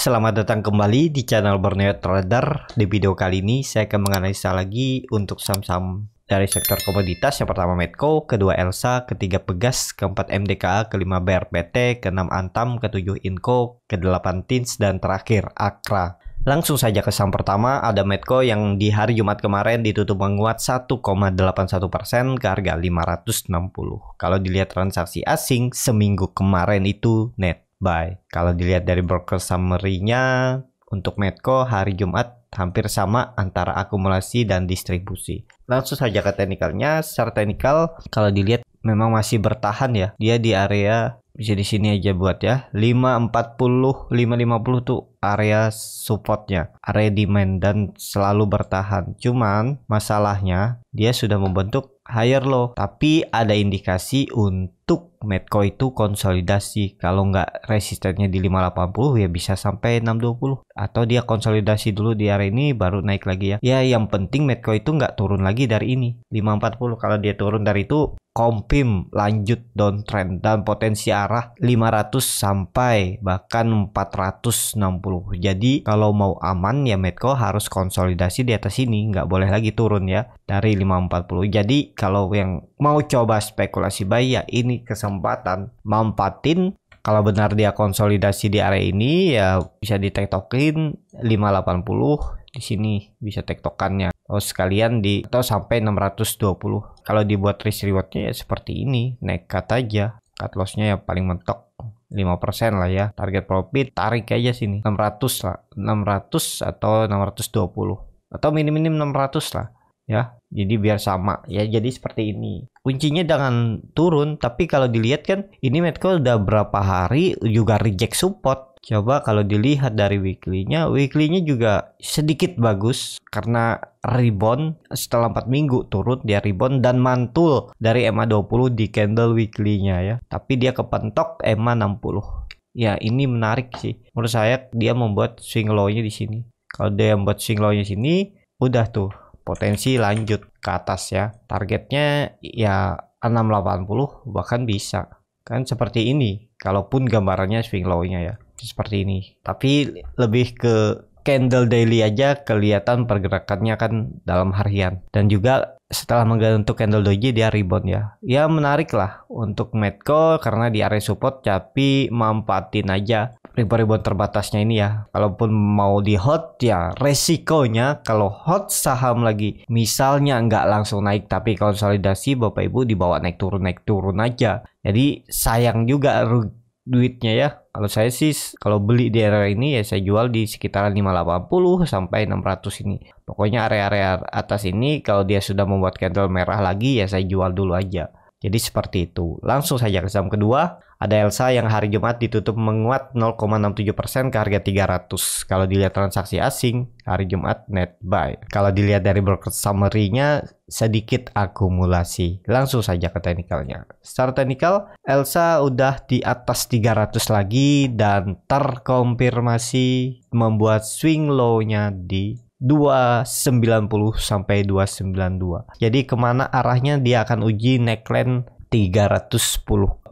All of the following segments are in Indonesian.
Selamat datang kembali di channel Borneo Trader. Di video kali ini saya akan menganalisa lagi untuk saham-saham dari sektor komoditas. Yang pertama Medco, kedua Elsa, ketiga Pegas, keempat MDKA, kelima BRPT, keenam Antam, ketujuh Inco, kedelapan Tins, dan terakhir Akra. Langsung saja ke saham pertama, ada Medco yang di hari Jumat kemarin ditutup menguat 1,81% ke harga 560. Kalau dilihat transaksi asing, seminggu kemarin itu net buy. Kalau dilihat dari broker summary-nya, untuk Medco hari Jumat hampir sama antara akumulasi dan distribusi. Langsung saja ke teknikalnya, secara teknikal kalau dilihat memang masih bertahan ya. Dia di area bisa di sini aja buat ya. 540 550 tuh area supportnya, area demand dan selalu bertahan. Cuman masalahnya dia sudah membentuk higher low, tapi ada indikasi untuk Medco itu konsolidasi kalau nggak resistennya di 580 ya bisa sampai 620 atau dia konsolidasi dulu di area ini baru naik lagi ya ya yang penting Medco itu nggak turun lagi dari ini 540 kalau dia turun dari itu Kompim lanjut downtrend dan potensi arah 500 sampai bahkan 460. Jadi kalau mau aman ya Medco harus konsolidasi di atas ini, nggak boleh lagi turun ya dari 540. Jadi kalau yang mau coba spekulasi buy ya ini kesempatan mampatin kalau benar dia konsolidasi di area ini ya bisa ditektokin 580 di sini bisa tektokannya oh, sekalian di atau sampai 620 kalau dibuat risk rewardnya ya seperti ini nekat aja cut lossnya ya paling mentok 5% lah ya target profit tarik aja sini 600 lah 600 atau 620 atau minim-minim 600 lah ya jadi biar sama ya jadi seperti ini kuncinya dengan turun tapi kalau dilihat kan ini Medco udah berapa hari juga reject support Coba kalau dilihat dari weekly-nya, weekly-nya juga sedikit bagus karena rebound setelah 4 minggu turun dia rebound dan mantul dari EMA 20 di candle weekly-nya ya. Tapi dia kepentok EMA 60. Ya, ini menarik sih. Menurut saya dia membuat swing low-nya di sini. Kalau dia membuat swing low-nya sini, udah tuh potensi lanjut ke atas ya. Targetnya ya 680 bahkan bisa. Kan seperti ini kalaupun gambarannya swing low-nya ya seperti ini. Tapi lebih ke candle daily aja kelihatan pergerakannya kan dalam harian. Dan juga setelah menggantung candle doji dia rebound ya. Ya menarik lah untuk Medco karena di area support tapi mampatin aja rebound ribuan terbatasnya ini ya. Kalaupun mau di hot ya resikonya kalau hot saham lagi misalnya nggak langsung naik tapi konsolidasi Bapak Ibu dibawa naik turun naik turun aja. Jadi sayang juga rugi duitnya ya. Kalau saya sih kalau beli di area ini ya saya jual di sekitaran 580 sampai 600 ini. Pokoknya area-area atas ini kalau dia sudah membuat candle merah lagi ya saya jual dulu aja. Jadi seperti itu. Langsung saja ke saham kedua. Ada Elsa yang hari Jumat ditutup menguat 0,67% ke harga 300. Kalau dilihat transaksi asing, hari Jumat net buy. Kalau dilihat dari broker summary-nya, sedikit akumulasi. Langsung saja ke teknikalnya. Secara teknikal, Elsa udah di atas 300 lagi dan terkonfirmasi membuat swing low-nya di 290 sampai 292. Jadi kemana arahnya dia akan uji neckline 310.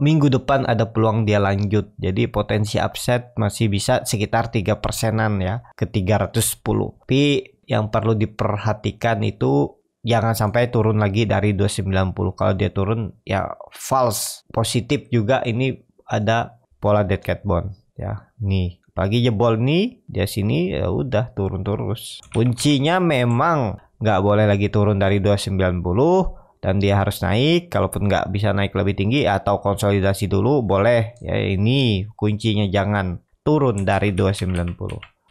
Minggu depan ada peluang dia lanjut. Jadi potensi upset masih bisa sekitar 3 persenan ya ke 310. Tapi yang perlu diperhatikan itu jangan sampai turun lagi dari 290. Kalau dia turun ya false. Positif juga ini ada pola dead cat bond ya. Nih lagi jebol nih dia sini ya udah turun terus kuncinya memang nggak boleh lagi turun dari 290 dan dia harus naik kalaupun nggak bisa naik lebih tinggi atau konsolidasi dulu boleh ya ini kuncinya jangan turun dari 290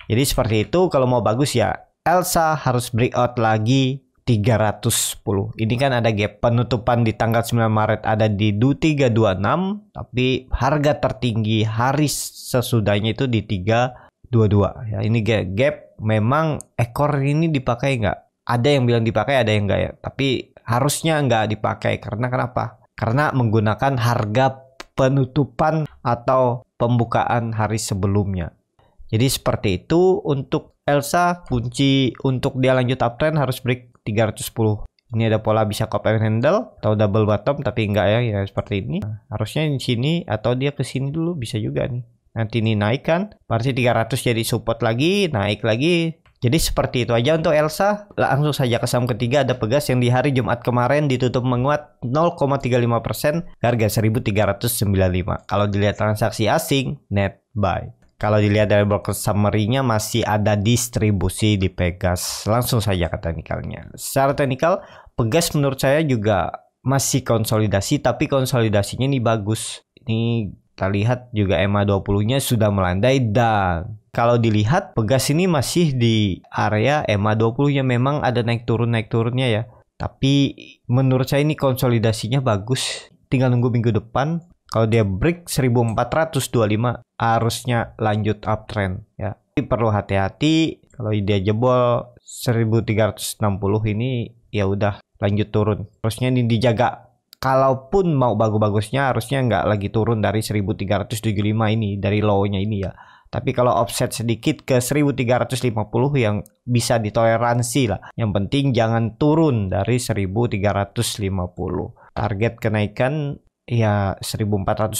jadi seperti itu kalau mau bagus ya Elsa harus breakout lagi 310. Ini kan ada gap penutupan di tanggal 9 Maret ada di 2326 tapi harga tertinggi hari sesudahnya itu di 322. Ya, ini gap, gap memang ekor ini dipakai nggak? Ada yang bilang dipakai, ada yang nggak ya. Tapi harusnya nggak dipakai karena kenapa? Karena menggunakan harga penutupan atau pembukaan hari sebelumnya. Jadi seperti itu untuk Elsa kunci untuk dia lanjut uptrend harus break 310 ini ada pola bisa cop and handle atau double bottom tapi enggak ya ya seperti ini harusnya di sini atau dia ke sini dulu bisa juga nih nanti ini naik kan pasti 300 jadi support lagi naik lagi jadi seperti itu aja untuk Elsa. Langsung saja ke saham ketiga ada Pegas yang di hari Jumat kemarin ditutup menguat 0,35% harga 1395. Kalau dilihat transaksi asing net buy. Kalau dilihat dari broker summary-nya masih ada distribusi di Pegas. Langsung saja ke teknikalnya. Secara teknikal, Pegas menurut saya juga masih konsolidasi tapi konsolidasinya ini bagus. Ini kita lihat juga EMA 20-nya sudah melandai dan kalau dilihat Pegas ini masih di area EMA 20 nya memang ada naik turun naik turunnya ya. Tapi menurut saya ini konsolidasinya bagus. Tinggal nunggu minggu depan kalau dia break 1425 harusnya lanjut uptrend ya. Jadi perlu hati-hati kalau dia jebol 1360 ini ya udah lanjut turun. Harusnya ini dijaga. Kalaupun mau bagus-bagusnya harusnya nggak lagi turun dari 1375 ini dari low-nya ini ya. Tapi kalau offset sedikit ke 1350 yang bisa ditoleransi lah. Yang penting jangan turun dari 1350. Target kenaikan ya 1425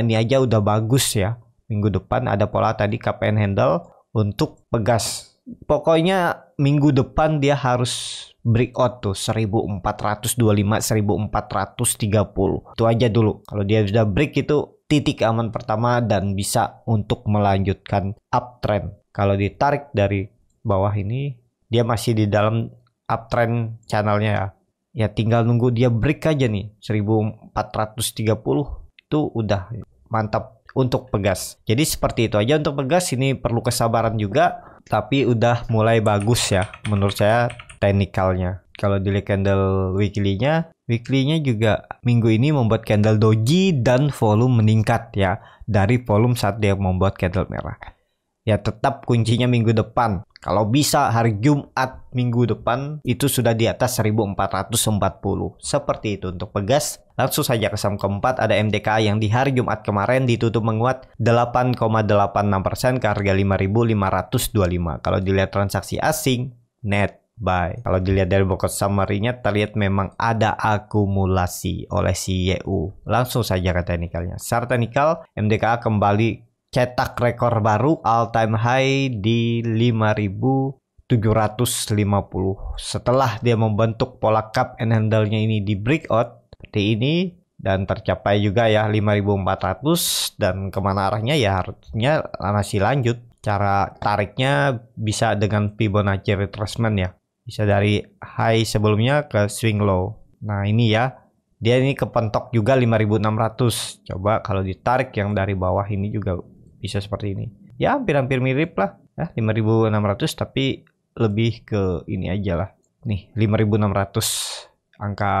ini aja udah bagus ya. Minggu depan ada pola tadi KPN handle untuk pegas. Pokoknya minggu depan dia harus break out tuh 1425 1430. Itu aja dulu. Kalau dia sudah break itu titik aman pertama dan bisa untuk melanjutkan uptrend. Kalau ditarik dari bawah ini dia masih di dalam uptrend channelnya ya ya tinggal nunggu dia break aja nih 1430 itu udah mantap untuk pegas. Jadi seperti itu aja untuk pegas ini perlu kesabaran juga tapi udah mulai bagus ya menurut saya teknikalnya. Kalau dilihat candle weekly-nya, weekly-nya juga minggu ini membuat candle doji dan volume meningkat ya dari volume saat dia membuat candle merah ya tetap kuncinya minggu depan. Kalau bisa hari Jumat minggu depan itu sudah di atas 1440. Seperti itu untuk pegas. Langsung saja ke saham keempat ada MDKA yang di hari Jumat kemarin ditutup menguat 8,86% ke harga 5525. Kalau dilihat transaksi asing net buy. Kalau dilihat dari bokot summary-nya terlihat memang ada akumulasi oleh si YU. Langsung saja ke teknikalnya. Secara teknikal MDKA kembali cetak rekor baru all time high di 5750 setelah dia membentuk pola cup and handle-nya ini di breakout seperti ini dan tercapai juga ya 5400 dan kemana arahnya ya harusnya masih lanjut cara tariknya bisa dengan Fibonacci retracement ya bisa dari high sebelumnya ke swing low nah ini ya dia ini kepentok juga 5600 coba kalau ditarik yang dari bawah ini juga bisa seperti ini ya hampir-hampir mirip lah Ya, nah, 5600 tapi lebih ke ini aja lah nih 5600 angka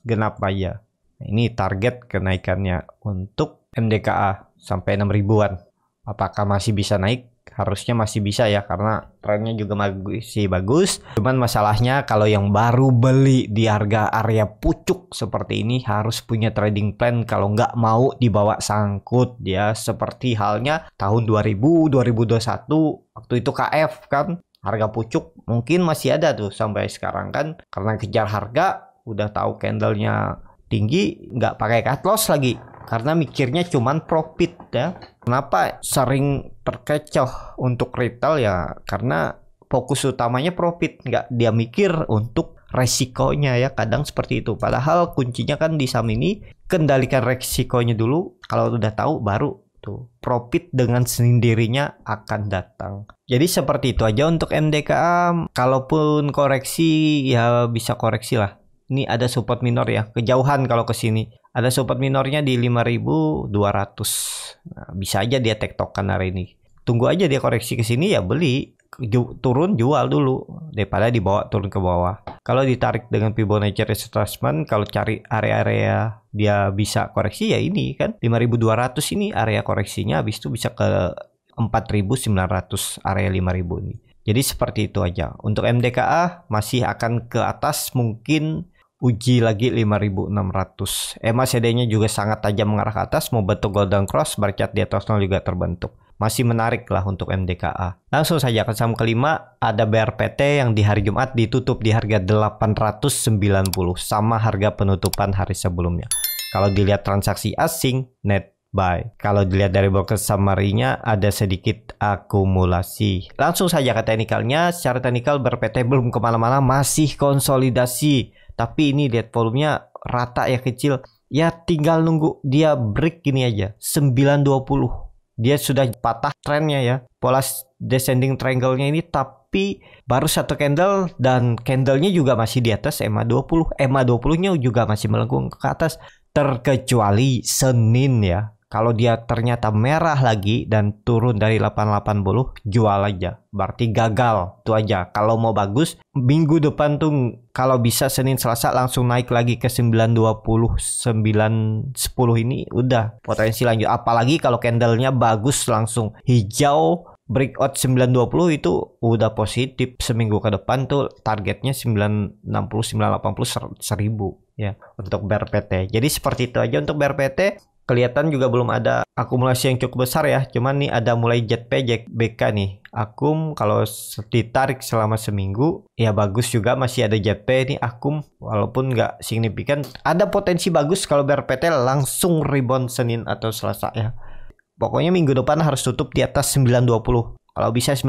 genap aja nah, ini target kenaikannya untuk MDKA sampai enam ribuan apakah masih bisa naik harusnya masih bisa ya karena trennya juga masih bagus. Cuman masalahnya kalau yang baru beli di harga area pucuk seperti ini harus punya trading plan kalau nggak mau dibawa sangkut ya seperti halnya tahun 2000 2021 waktu itu KF kan harga pucuk mungkin masih ada tuh sampai sekarang kan karena kejar harga udah tahu candlenya tinggi nggak pakai cut loss lagi karena mikirnya cuman profit ya. Kenapa sering terkecoh untuk retail ya? Karena fokus utamanya profit, nggak dia mikir untuk resikonya ya kadang seperti itu. Padahal kuncinya kan di saham ini kendalikan resikonya dulu. Kalau udah tahu baru tuh profit dengan sendirinya akan datang. Jadi seperti itu aja untuk MDKA. Kalaupun koreksi ya bisa koreksi lah. Ini ada support minor ya, kejauhan kalau ke sini. Ada support minornya di 5200. Nah, bisa aja dia tektokan hari ini. Tunggu aja dia koreksi ke sini ya beli turun jual dulu daripada dibawa turun ke bawah. Kalau ditarik dengan Fibonacci retracement, kalau cari area-area dia bisa koreksi ya ini kan 5200 ini area koreksinya habis itu bisa ke 4900 area 5000 ini. Jadi seperti itu aja. Untuk MDKA masih akan ke atas mungkin uji lagi 5600. EMA CD-nya juga sangat tajam mengarah ke atas, Mau bentuk golden cross, bar di atas nol juga terbentuk. Masih menarik lah untuk MDKA. Langsung saja ke saham kelima, ada BRPT yang di hari Jumat ditutup di harga 890, sama harga penutupan hari sebelumnya. Kalau dilihat transaksi asing, net buy. Kalau dilihat dari broker summary ada sedikit akumulasi. Langsung saja ke teknikalnya, secara teknikal BRPT belum kemana-mana masih konsolidasi tapi ini lihat volumenya rata ya kecil ya tinggal nunggu dia break gini aja 920 dia sudah patah trennya ya pola descending triangle-nya ini tapi baru satu candle dan candlenya juga masih di atas EMA 20 EMA 20 nya juga masih melengkung ke atas terkecuali Senin ya kalau dia ternyata merah lagi dan turun dari 880, jual aja. Berarti gagal. Itu aja. Kalau mau bagus, minggu depan tuh kalau bisa Senin Selasa langsung naik lagi ke 920, 910 ini udah potensi lanjut. Apalagi kalau candlenya bagus langsung hijau breakout 920 itu udah positif seminggu ke depan tuh targetnya 960 980 1000 ya untuk BRPT. Jadi seperti itu aja untuk BRPT kelihatan juga belum ada akumulasi yang cukup besar ya. Cuman nih ada mulai jet pejek BK nih. Akum kalau ditarik selama seminggu ya bagus juga masih ada JP nih Akum walaupun nggak signifikan ada potensi bagus kalau BRPT langsung rebound Senin atau Selasa ya pokoknya minggu depan harus tutup di atas 920 kalau bisa 940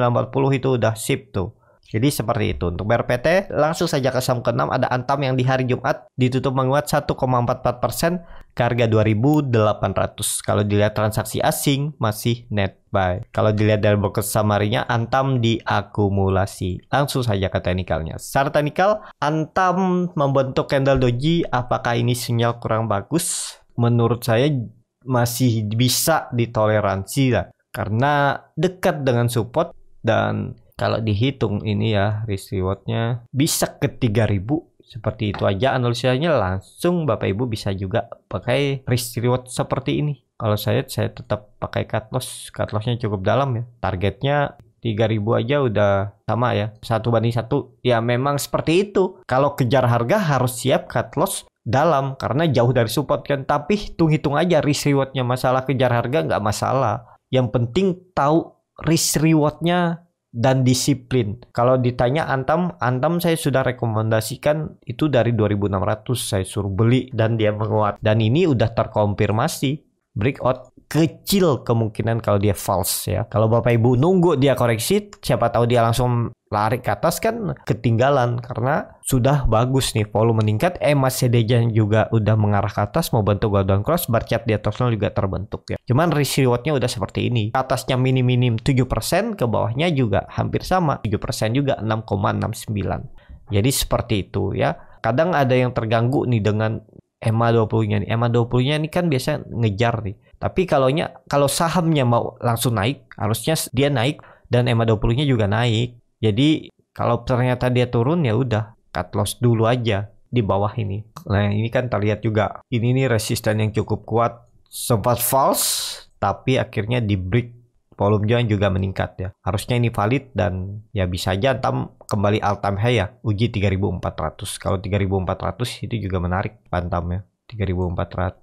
itu udah sip tuh jadi seperti itu. Untuk BRPT langsung saja ke saham ke-6 ada Antam yang di hari Jumat ditutup menguat 1,44% ke harga 2.800. Kalau dilihat transaksi asing masih net buy. Kalau dilihat dari broker samarinya Antam diakumulasi. Langsung saja ke teknikalnya. Secara teknikal Antam membentuk candle doji apakah ini sinyal kurang bagus? Menurut saya masih bisa ditoleransi lah karena dekat dengan support dan kalau dihitung ini ya risk rewardnya bisa ke 3000 seperti itu aja analisanya langsung Bapak Ibu bisa juga pakai risk reward seperti ini. Kalau saya saya tetap pakai cut loss, cut lossnya cukup dalam ya. Targetnya 3000 aja udah sama ya. Satu banding satu. Ya memang seperti itu. Kalau kejar harga harus siap cut loss dalam karena jauh dari support kan. Tapi hitung-hitung aja risk rewardnya masalah kejar harga nggak masalah. Yang penting tahu risk rewardnya dan disiplin. Kalau ditanya Antam, Antam saya sudah rekomendasikan itu dari 2600 saya suruh beli dan dia menguat. Dan ini udah terkonfirmasi breakout kecil kemungkinan kalau dia false ya. Kalau Bapak Ibu nunggu dia koreksi, siapa tahu dia langsung Lari ke atas kan ketinggalan karena sudah bagus nih volume meningkat. Emas eh, Sedejan juga udah mengarah ke atas mau bentuk golden cross. Bar di atasnya juga terbentuk ya. Cuman risk rewardnya udah seperti ini. atasnya minim-minim 7%, ke bawahnya juga hampir sama. 7% juga 6,69. Jadi seperti itu ya. Kadang ada yang terganggu nih dengan EMA 20-nya nih. EMA 20-nya ini kan biasanya ngejar nih. Tapi kalau kalau sahamnya mau langsung naik, harusnya dia naik dan EMA 20-nya juga naik. Jadi kalau ternyata dia turun ya udah cut loss dulu aja di bawah ini. Nah ini kan terlihat juga ini nih resisten yang cukup kuat sempat false tapi akhirnya di break volume jualan juga meningkat ya. Harusnya ini valid dan ya bisa aja tam kembali all time high ya. Uji 3400. Kalau 3400 itu juga menarik pantamnya. 3400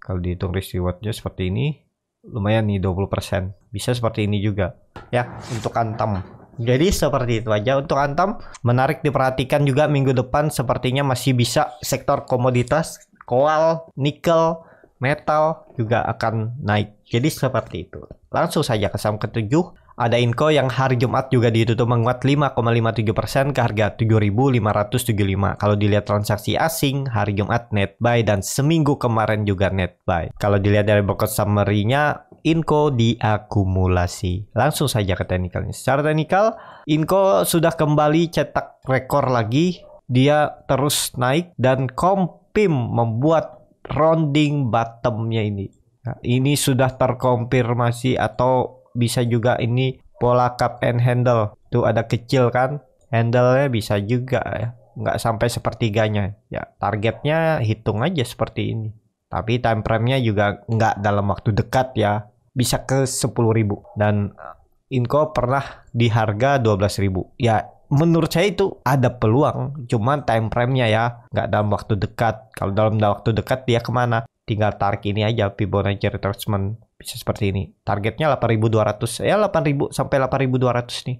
kalau dihitung risk rewardnya seperti ini lumayan nih 20%. Bisa seperti ini juga ya untuk antam. Jadi seperti itu aja untuk Antam. Menarik diperhatikan juga minggu depan sepertinya masih bisa sektor komoditas, koal, nikel, metal juga akan naik. Jadi seperti itu. Langsung saja ke saham ketujuh, ada Inco yang hari Jumat juga ditutup menguat 5,57% ke harga 7.575. Kalau dilihat transaksi asing, hari Jumat net buy dan seminggu kemarin juga net buy. Kalau dilihat dari broker summary-nya, Inco diakumulasi. Langsung saja ke technicalnya. Secara teknikal, Inco sudah kembali cetak rekor lagi. Dia terus naik dan kompim membuat rounding bottomnya ini. Nah, ini sudah terkonfirmasi atau bisa juga ini pola cup and handle. Tuh ada kecil kan? Handle-nya bisa juga ya. Nggak sampai sepertiganya. Ya, targetnya hitung aja seperti ini. Tapi time frame-nya juga nggak dalam waktu dekat ya. Bisa ke 10.000 dan uh, inko pernah di harga 12.000. Ya, menurut saya itu ada peluang, cuman time frame-nya ya, nggak dalam waktu dekat. Kalau dalam waktu dekat dia kemana? Tinggal tarik ini aja, Fibonacci retracement bisa seperti ini. Targetnya 8.200, ya 8.000 sampai 8.200 nih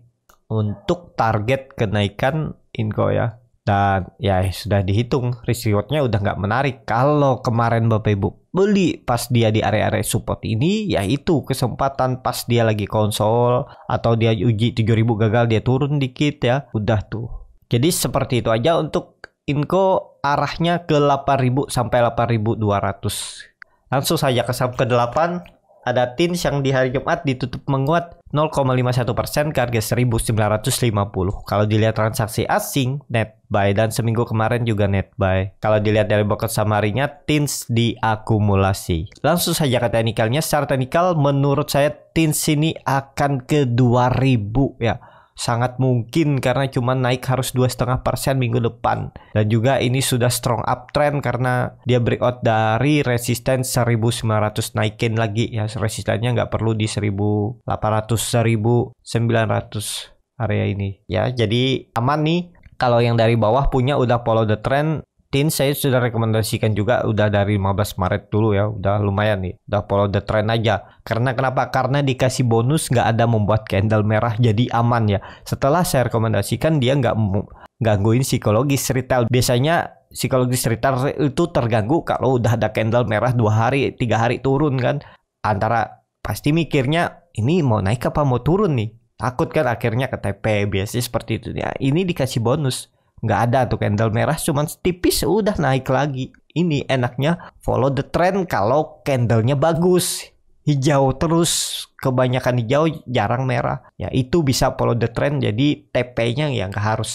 untuk target kenaikan inko ya. Dan ya sudah dihitung, risk rewardnya udah nggak menarik. Kalau kemarin Bapak Ibu beli pas dia di area-area support ini yaitu kesempatan pas dia lagi konsol atau dia uji 7000 gagal dia turun dikit ya udah tuh jadi seperti itu aja untuk inko arahnya ke 8000 sampai 8200 langsung saja ke kesam ke 8 ada tins yang di hari Jumat ditutup menguat 0,51% ke harga 1950. Kalau dilihat transaksi asing net buy dan seminggu kemarin juga net buy. Kalau dilihat dari bucket summary tins diakumulasi. Langsung saja ke teknikalnya secara teknikal menurut saya tins ini akan ke 2000 ya sangat mungkin karena cuma naik harus dua setengah persen minggu depan dan juga ini sudah strong uptrend karena dia breakout dari resisten 1900 naikin lagi ya resistennya nggak perlu di 1800 1900 area ini ya jadi aman nih kalau yang dari bawah punya udah follow the trend Tin saya sudah rekomendasikan juga udah dari 15 Maret dulu ya udah lumayan nih udah follow the trend aja karena kenapa karena dikasih bonus nggak ada membuat candle merah jadi aman ya setelah saya rekomendasikan dia nggak gangguin psikologis retail biasanya psikologis retail itu terganggu kalau udah ada candle merah dua hari tiga hari turun kan antara pasti mikirnya ini mau naik apa mau turun nih takut kan akhirnya ke TP biasanya seperti itu ya ini dikasih bonus nggak ada tuh candle merah cuman tipis udah naik lagi ini enaknya follow the trend kalau candlenya bagus hijau terus kebanyakan hijau jarang merah ya itu bisa follow the trend jadi TP-nya ya nggak harus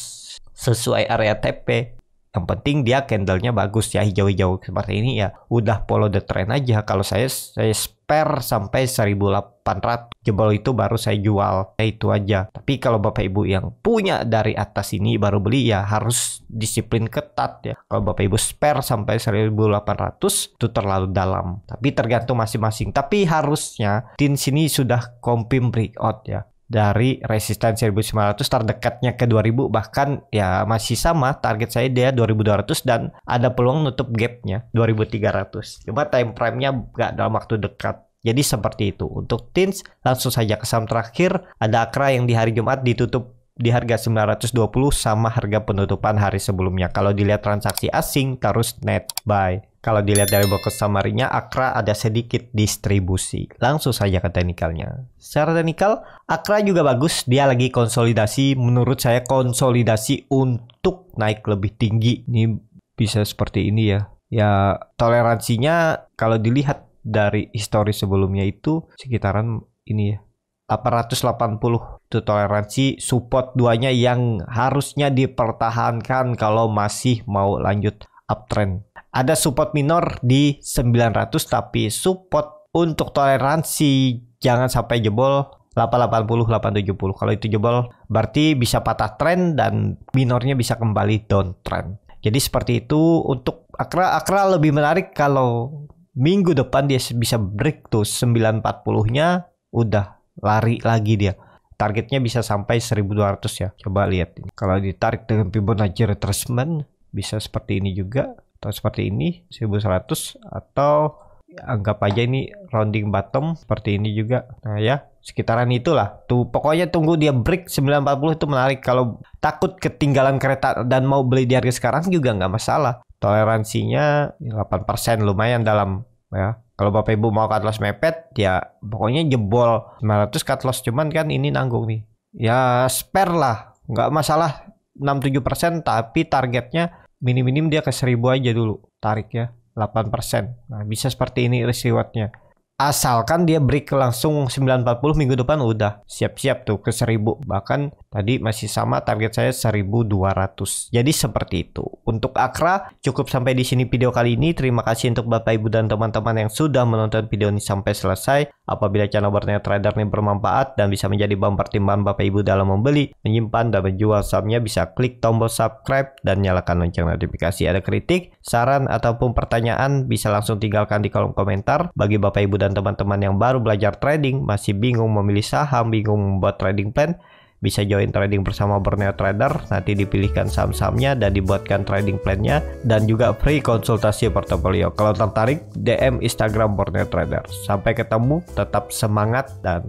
sesuai area TP yang penting dia candlenya bagus ya hijau-hijau seperti ini ya udah follow the trend aja kalau saya saya per sampai 1800 jebol itu baru saya jual ya itu aja tapi kalau bapak ibu yang punya dari atas ini baru beli ya harus disiplin ketat ya kalau bapak ibu spare sampai 1800 itu terlalu dalam tapi tergantung masing-masing tapi harusnya tin sini sudah kompim breakout ya dari resistensi 1900 terdekatnya ke 2000 bahkan ya masih sama target saya dia 2200 dan ada peluang nutup gapnya 2300 cuma time frame nya nggak dalam waktu dekat jadi seperti itu untuk tins langsung saja ke saham terakhir ada Akra yang di hari Jumat ditutup di harga 920 sama harga penutupan hari sebelumnya kalau dilihat transaksi asing terus net buy kalau dilihat dari box summary Akra ada sedikit distribusi. Langsung saja ke teknikalnya. Secara teknikal, Akra juga bagus. Dia lagi konsolidasi. Menurut saya konsolidasi untuk naik lebih tinggi. Ini bisa seperti ini ya. Ya toleransinya kalau dilihat dari histori sebelumnya itu sekitaran ini ya. 880 itu toleransi support duanya yang harusnya dipertahankan kalau masih mau lanjut uptrend ada support minor di 900 tapi support untuk toleransi jangan sampai jebol 880 870 kalau itu jebol berarti bisa patah tren dan minornya bisa kembali downtrend jadi seperti itu untuk Akra Akra lebih menarik kalau minggu depan dia bisa break tuh 940 nya udah lari lagi dia targetnya bisa sampai 1200 ya coba lihat ini. kalau ditarik dengan Fibonacci retracement bisa seperti ini juga atau seperti ini 1100 atau anggap aja ini rounding bottom seperti ini juga nah ya sekitaran itulah tuh pokoknya tunggu dia break 940 itu menarik kalau takut ketinggalan kereta dan mau beli di harga sekarang juga nggak masalah toleransinya 8% lumayan dalam ya kalau bapak ibu mau cut loss mepet ya pokoknya jebol 900 cut loss cuman kan ini nanggung nih ya spare lah nggak masalah 67% tapi targetnya minim-minim dia ke 1000 aja dulu tarik ya 8%. Nah, bisa seperti ini risk rewardnya asalkan dia break langsung 940 minggu depan udah siap-siap tuh ke 1000 bahkan tadi masih sama target saya 1200 jadi seperti itu untuk Akra cukup sampai di sini video kali ini terima kasih untuk Bapak Ibu dan teman-teman yang sudah menonton video ini sampai selesai apabila channel bernya Trader ini bermanfaat dan bisa menjadi bahan pertimbangan Bapak Ibu dalam membeli menyimpan dan menjual sahamnya bisa klik tombol subscribe dan nyalakan lonceng notifikasi ada kritik saran ataupun pertanyaan bisa langsung tinggalkan di kolom komentar bagi Bapak Ibu dan dan teman-teman yang baru belajar trading, masih bingung memilih saham, bingung membuat trading plan, bisa join trading bersama Borneo Trader. Nanti dipilihkan saham-sahamnya dan dibuatkan trading plan-nya dan juga free konsultasi portofolio. Kalau tertarik, DM Instagram Borneo Trader. Sampai ketemu, tetap semangat dan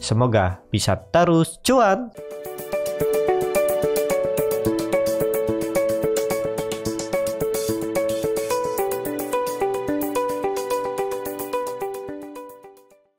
semoga bisa terus cuan.